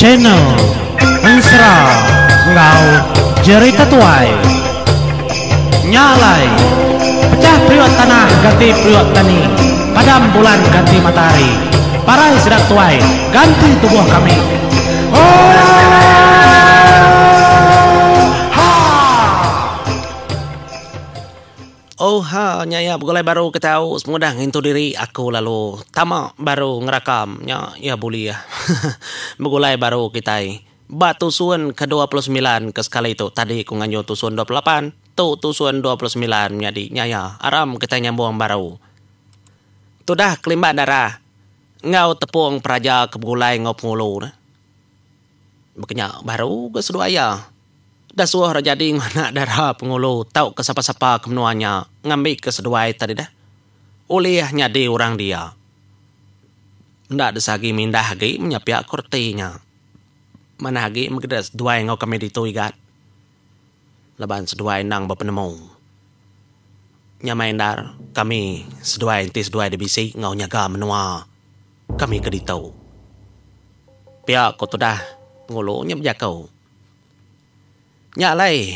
channel Mesra Ngau Jerit Tetuai Nyalai Pecah priwat tanah ganti priwat tani Padam bulan ganti matahari Parai sedak tuai ganti tubuh kami Oh ya. Oh ha, nyaya pegulai ya. baru ketau dah ngintu diri aku lalu tamak baru ngerakam. Ya, ya boleh ya. pegulai baru kita. batu suan ke-29 ke sekali itu. Tadi aku nganyo tusun 28, tu tusun 29 menjadi nyaya. Aram kita nyambung baru. dah kelima darah. Ngau tepung peraja ke pegulai ngau pengulu. Bekenyak baru ke sedua ayah. Dah suruh raja di mana darah pengulu tau ke siapa-siapa kemenuanya ngambil ke seduai tadi dah. Oleh nyadi orang dia. Ndak ada sagi mindah lagi menyepiak kurtinya. Mana lagi mengkira seduai ngau kami ditu igat. Leban seduai nang berpenemu. Nyamain dar kami seduai inti seduai debisi ngau nyaga menua. Kami ke ditu. Pihak kau tu dah pengulu nyepiak kau nya lai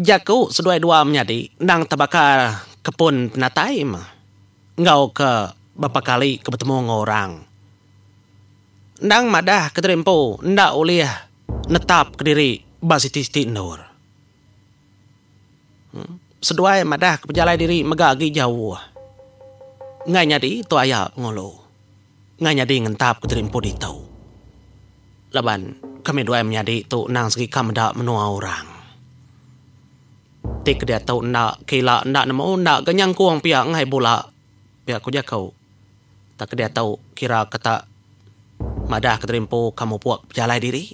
jaku sedoi dua menjadi nang tabakar kepun penatai ma ngau ke bapa kali ke bertemu ngau orang nang madah ke terimpo nda uliah netap ke diri basiti siti nur hmm? sedoi madah ke pejalai diri megagi jauh ngai nyadi tu ayah ngolo ngai nyadi ngentap ke terimpo ditau laban kami dua menjadi tu nang segi kami dah menua orang. Tik dia tahu nak kila nak nama oh, nak kenyang kuang pihak ngai bola pihak kuja kau. Tak dia tahu kira kata madah keterimpu kamu puak jalai diri.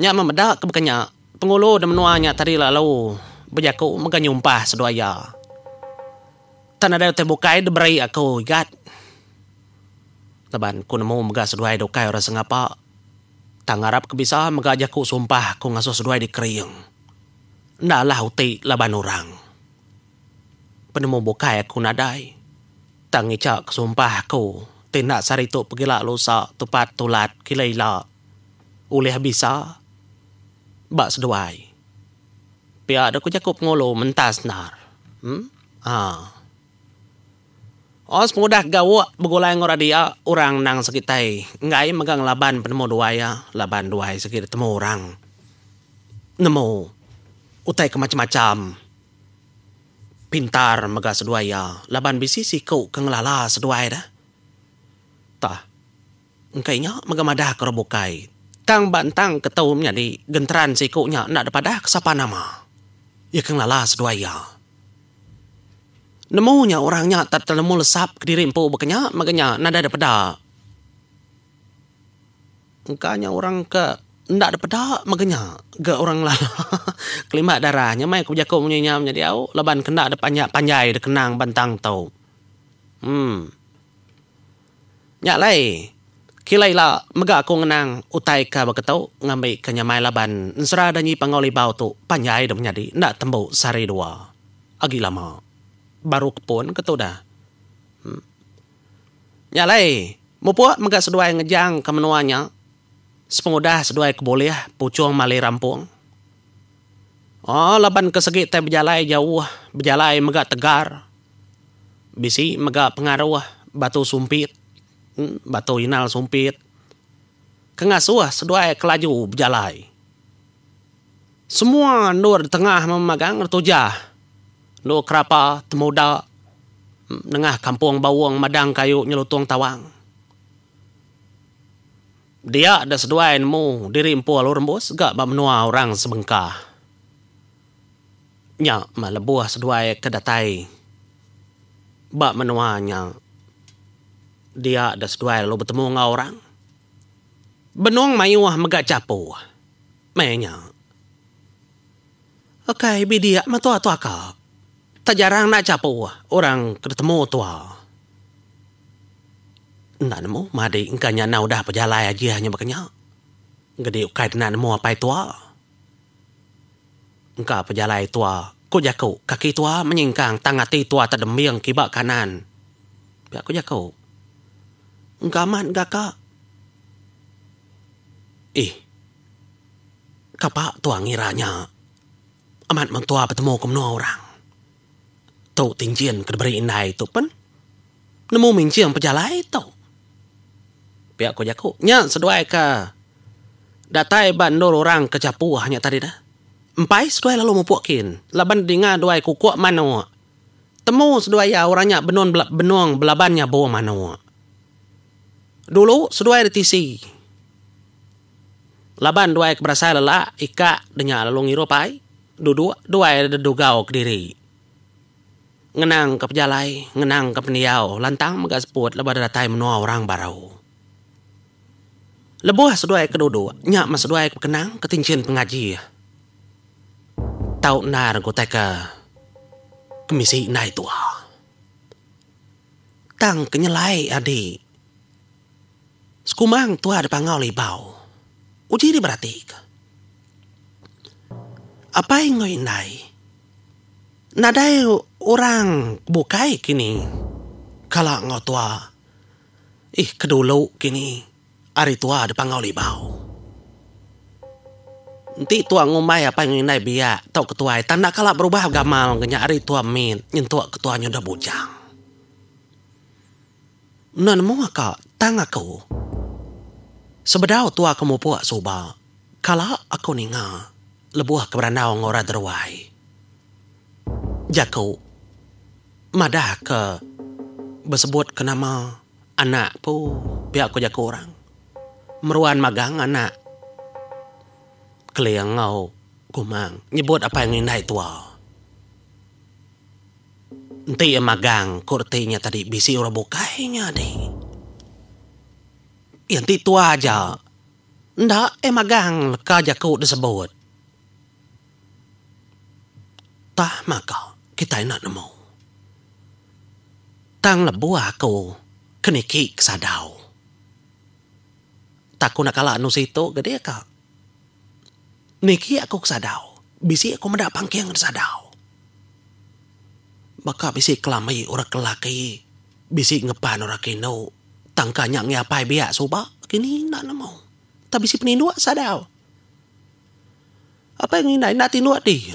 Nya memedak kebanyak pengulu dan menuanya tadi lalu bejaku mega nyumpah seduaya. Tan ada tembukai de aku igat. Taban ku nemu mega seduai dokai orang sengapa tangarap ke bisa megajah ku sumpah ku ngasuh seduai di kering. Ndalah uti laban orang. Penemu bukai aku ya nadai. Tang icak ke sumpah ku. Tindak sari tu pergi lak lusa tupat tulat kilaila. Uleh bisa. Bak seduai. Pihak ada ku cakup ngolo mentas nar. Hmm? Haa. Ah. Os oh, mudah gawa begulai ngora dia orang nang sekitai. Ngai megang laban penemu duaya, laban duaya sekir temu orang. Nemu utai ke macam-macam. Pintar mega seduaya, laban bisi si kau kengelala seduaya dah. Tah, ngkainya mega madah kerobokai. Tang bantang ketau menjadi gentran si kau nya nak dapat dah kesapa nama. Ya kengelala seduaya. Ya. Nemunya orangnya tak terlalu lesap ke diri empu bekenya, makanya nada ada peda. Engkanya orang ke ndak ada peda, makanya ke orang lah. Kelima darahnya, mai aku jaku menyanyi menjadi au, leban kena ada panjang panjai ada kenang bantang tau. Hmm. Nyak lai, kilai lah, mega aku kenang utai ke bagetau, ngambil kenya mai leban, nserah danyi pangoli bau tu, panjai ada menjadi, ndak tembuk sari dua. Agi lama baruk pun ke tu dah. Hmm. Ya lai, mupua mega seduai ngejang ke menuanya, sepengudah seduai keboleh, lah. pucung malai rampung. Oh, laban ke segi teh berjalai jauh, lah. berjalai mega tegar, bisi mega pengaruh, lah. batu sumpit, hmm. batu inal sumpit, kengasuh seduai kelaju berjalai. Semua nur di tengah memegang tujah. Nuk kerapa temuda nengah kampung bawang madang kayu nyelutung tawang. Dia ada seduain mu diri empu alur rembus gak bak orang sebengkah. Nya malebuah seduai kedatai. Bak menua nya. Dia ada seduai lalu bertemu ngau orang. Benung mayuah megak capu. Menya. Okay, bi dia matua tua tak jarang nak capo ah. orang ketemu tua. Nak nemu, madi engkau nak udah pejalai aja hanya makanya. Gede ukai nak nemu apa itu Engkau Engka pejalai tua, ku jaku kaki tua menyingkang tangan ti tua tak demiang kibak kanan. Biar ku jaku. Engka aman gak kak. Eh, kapak tua ngiranya. Amat mentua bertemu kemenua orang tu tingjian kerberi indah itu pun. Namu mingjian pejalai tu. Pihak ko jaku. Nya seduai ka. Datai bandor orang ke hanya ah, tadi dah. Empai seduai lalu mempukin. Laban dengar duai kukuk mana. Temu seduai ya orangnya benun bela, benuang belabannya bawa mana. Dulu seduai di TC. Laban duai keberasai lelak ikak dengar lalu ngiru pai. Dua-dua duai dedugau ke diri ngenang ke pejalai, ngenang ke peniau, lantang megas put lebar datai menua orang barau. Lebuah seduai kedudu, nyak mas seduai kenang ketincin pengaji. Tau nar gotai ke kemisi nai tua. Tang kenyelai adi. Sekumang tua ada pangau libau. Uji di berarti ke. Apa yang ngoi nai? Nadai orang bukai kini. Kalau ngau tua, ih kedulu kini, hari tua ada pangau libau. Nanti tua ngumai apa yang naik biak, tau ketua, tanda kalau berubah gamal, kenya hari tua min, nyentua ketuanya udah bujang. Nen mau ngaka, tang aku. Sebedau tua kamu puak subal, kalau aku ninga, lebuah keberanau ngora derwai. Jakau madah ke bersebut ke nama anak pu biar aku jaga orang meruan magang anak kelihatan ngau kumang nyebut apa yang indah tua nanti yang magang kurtinya tadi bisi orang bukainya deh yang tua aja ndak eh magang leka jaku disebut tah maka kita enak nemu tang la bua ko kene ki sadau tak ko nakala anu situ gede ka niki aku sadau bisi aku mendak pangkiang sadau maka bisi kelamai ora kelaki bisi ngepan ora kino tangkanya ngiapai bia suba kini nak nemu tapi si penindua sadau apa yang ini nak tinuat di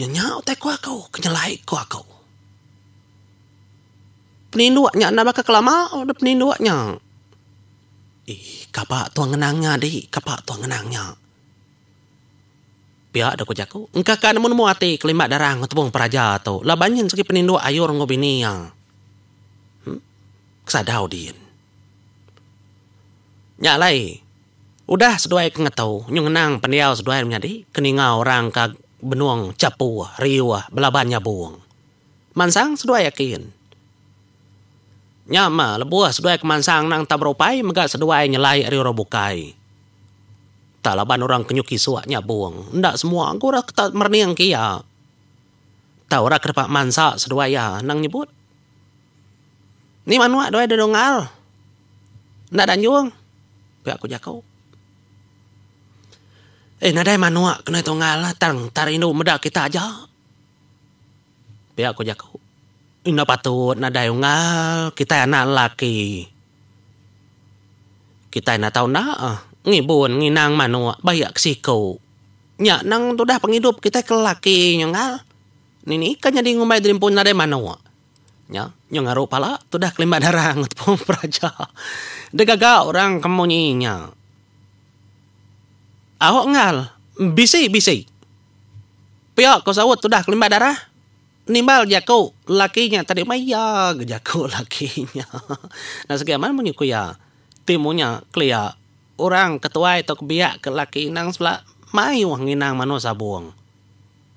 nyanyau teko aku kenyalai ko aku, aku peninduaknya nak bakal kelama ada oh, peninduaknya eh kapak tuan kenangnya di kapak tuan kenangnya biar ada kujaku engka kan namun mu hati kelimbak darang tepung peraja tu lah banyak sekali peninduak ayur ngobini bini yang hmm? kesadau din nyalai udah seduai kengetau nyung kenang pendiau seduai menjadi keningau orang ke benuang capu riwa belabannya buang mansang seduai yakin nyama lebuah seduai kemansang nang tabropai mega seduai nyelai ari robokai. Tak laban orang kenyuki suaknya buang. Ndak semua aku rak tak merniang kia. Tak orang kerepak mansa seduai ya nang nyebut. Ni manua doai de dongal. Ndak dan juang. Pe aku jakau. Eh nadai manua kena tongal lah. tang tarindu meda kita aja. Pe aku jakau ina patut na dayungal kita anak laki kita na tau na ah. ngibun nginang manua bayak siko nya nang tu dah penghidup kita ke laki nyungal nini kanya di ngumai dream pun nare manua nya nyung aru pala tu dah kelimba darang pun praja de gaga orang kemuninya awak ngal bisi bisi pia kau sawat tu dah kelimba darah nimbal jaku lakinya tadi maya jaku lakinya nah sekian mana ya timunya kelia orang ketua itu kebiak ke laki nang sebelah mai wangi nang mano sabuang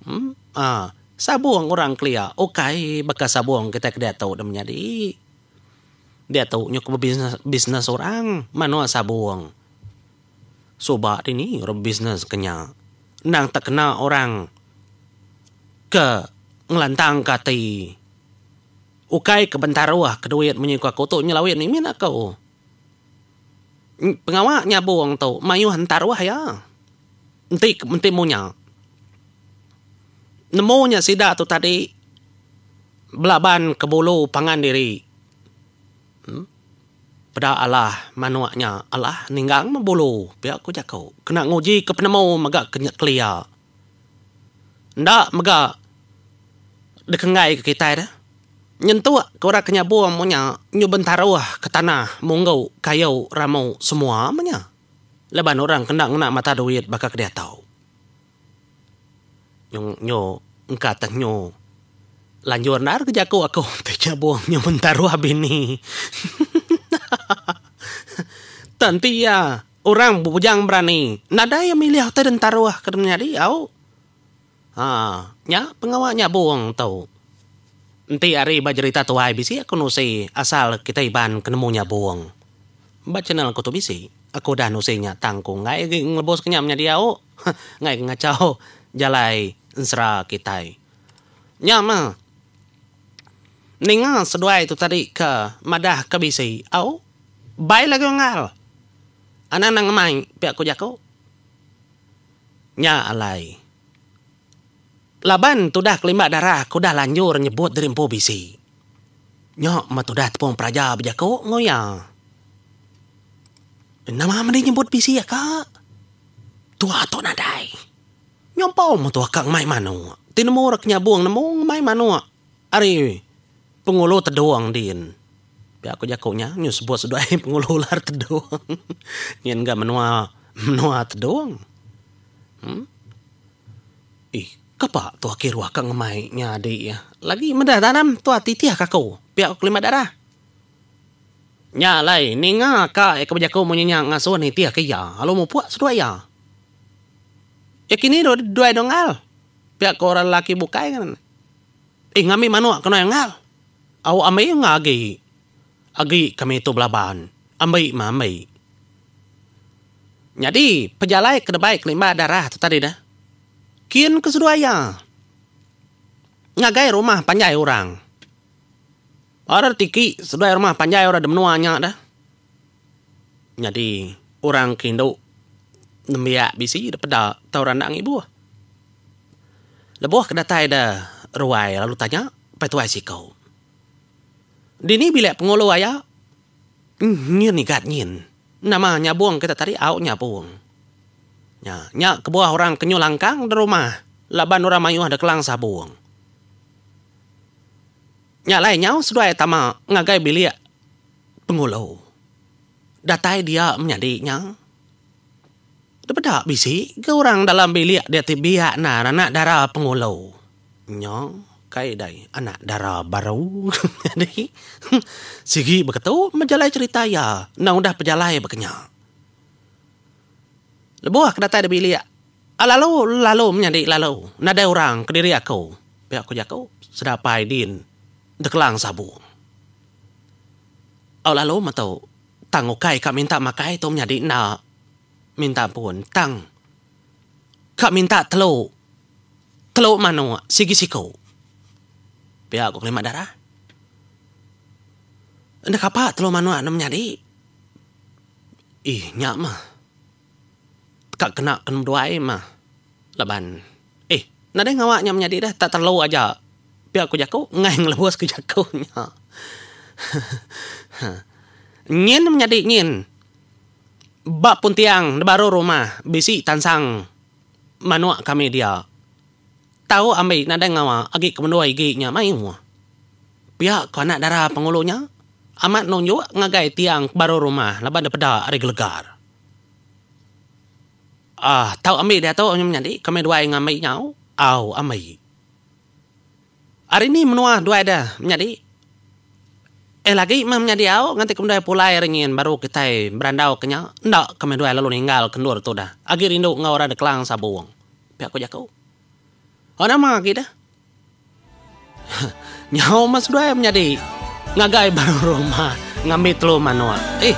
hmm? ah sabuang orang kelia okai bekas sabuang kita kedai tahu dah menjadi dia tahu nyok bisnes bisnes orang mano sabuang Soba ini orang bisnes kenya nang tak kena orang ke ngelantang kati. Ukai kebentar wah keduit menyikwa kutu nyelawit ni min kau Pengawak nyabu orang tu, mayu hantar wah ya. Nanti menti munya. Nemunya sida tu tadi, belaban kebulu pangan diri. Hmm? Pada Allah manuaknya Allah ninggang membulu biar aku jaku kena nguji ke penemu maga kenyak kelia ndak maga de kengai ke kita dah. Nyentua kora kenya bua munya nyubentara wah ke tanah munggau kayau ramau semua munya. Leban orang kena ngena mata duit baka kedia tau. Nyong nyo engka tak nyo lanjur nar ke jaku aku tejak bua nyubentara wah bini. Tanti ya orang bujang berani nada yang milih tak dentara wah kerana dia au. Oh. Ha, ya, pengawaknya buang tau. Nanti hari bercerita tu hai bisi aku nusi asal kita iban kenemunya buang. Ba channel aku tu bisi, aku dah nusi nya tangkung ngai ngelebos kenyamnya dia o. ngai ngacau jalai ensra kita. Nya ma. Ha. Ninga seduai tu tadi ke madah ke bisi au. Bai lagi ngal. Anak nang mai pi aku jaku. Nya alai laban tu dah kelima darah ku dah lanjur nyebut dari empu bisi. Nyok ma tu dah tepung praja bejaku ngoya. Nama mana nyebut bisi ya kak? Tua tu nadai. Nyompau ma tu akak mai manu. Tinemu rak nyabuang nemu mai manu. Ari pengulu terduang din. Biar aku jakunya nyus buat sedoai pengulu lar terduang. Nyen gak menua menua terduang. Hmm? Ih, Kapa tua kiru akak ngemai nya di ya. Lagi meda tanam tua titih akak kau. Pihak kelima darah. Nya lai ninga ka e ya, kebaja kau munya nya ngaso ni tiah ke ya. Halo mo puak sudua ya. Ya kini do dua dongal. Pihak kau orang laki bukai kan. Eh ngami manua kena yang ngal. Au amai ngagi. Agi kami tu belaban. Amai mamai. Jadi, pejalai kena baik kelima darah tu tadi dah. Kian ke seru ayah. Ngagai rumah panjai orang. Orang tiki seru rumah panjai orang demenua nyak dah. Jadi orang kindu nembiak bisi daripada tawaran nak ibu. Lebuah kedatai dah ruai lalu tanya, apa itu si kau? Dini bila pengolo ayah, hmm, nyir ni gad nyin. Namanya buang kita tadi, au nyabuang. buang. Ya, nyak kebuah orang kenyu langkang di rumah. Laban orang mayu ada kelang sabung. Nyak lain nyau sudah ayat sama ngagai bili pengulau. Datai dia menjadi nyang. Dapat tak bisi ke orang dalam bili dia tibia na anak darah pengulau. Nyong kai dai anak darah baru. Jadi sigi begitu menjalai cerita ya. Nang udah pejalai bekenyak. Lebuah lah, ke datang ada bilik. Ah, lalu, lalu menyadik lalu. Nada orang ke diri aku. Biar aku jaku. Sedap pai din. Deklang sabu. Aku oh, lalu matau. Tang ukai kak minta makai tu menyadik nak. Minta pun tang. Kak minta teluk. Teluk mana sigi siku. Biar aku kelima darah. Nak apa teluk mana nak menyadik? Ih, nyak mah kak kena kan berdoai mah. Laban. Eh, nadai ngawaknya menjadi dah. Tak terlalu aja. Biar aku jaku. Ngai ngelewas ke jaku. Ha. Ha. nyin menjadi nyin. Bak pun tiang. Baru rumah. Bisi tansang. Manua kami dia. Tahu ambil nadai ngawak. Agi kemenduai giginya. Main mua. Pihak kau anak darah pengulunya. Amat nunjuk ngagai tiang baru rumah. Laban daripada regelegar. legar à tao âm mì để tao nhầm nhầm đi có mấy đuôi ngắm mấy nhau ao âm mì à đến đi mua đuôi đã nhầm đi eh lagi mam nyadi au nganti kum dai pulai ringin baru kita berandau kenya ndak kami dua lalu ninggal kendur tu dah agi rindu ngau ada klang sabuang pihak ko jakau ona mang agi dah nyau mas dua nyadi ngagai baru rumah ngamit lo manual eh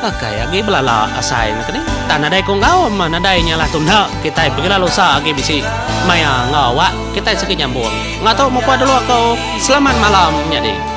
Okay, agi belala asai nak ni. Tak nak dai kong kau, mana dai nyala tunda. Kita pergi lalu sa agi bisi. Maya ngawa, kita sekejap buang. Ngatau mau kau dulu kau. Selamat malam, nyadi. Ya,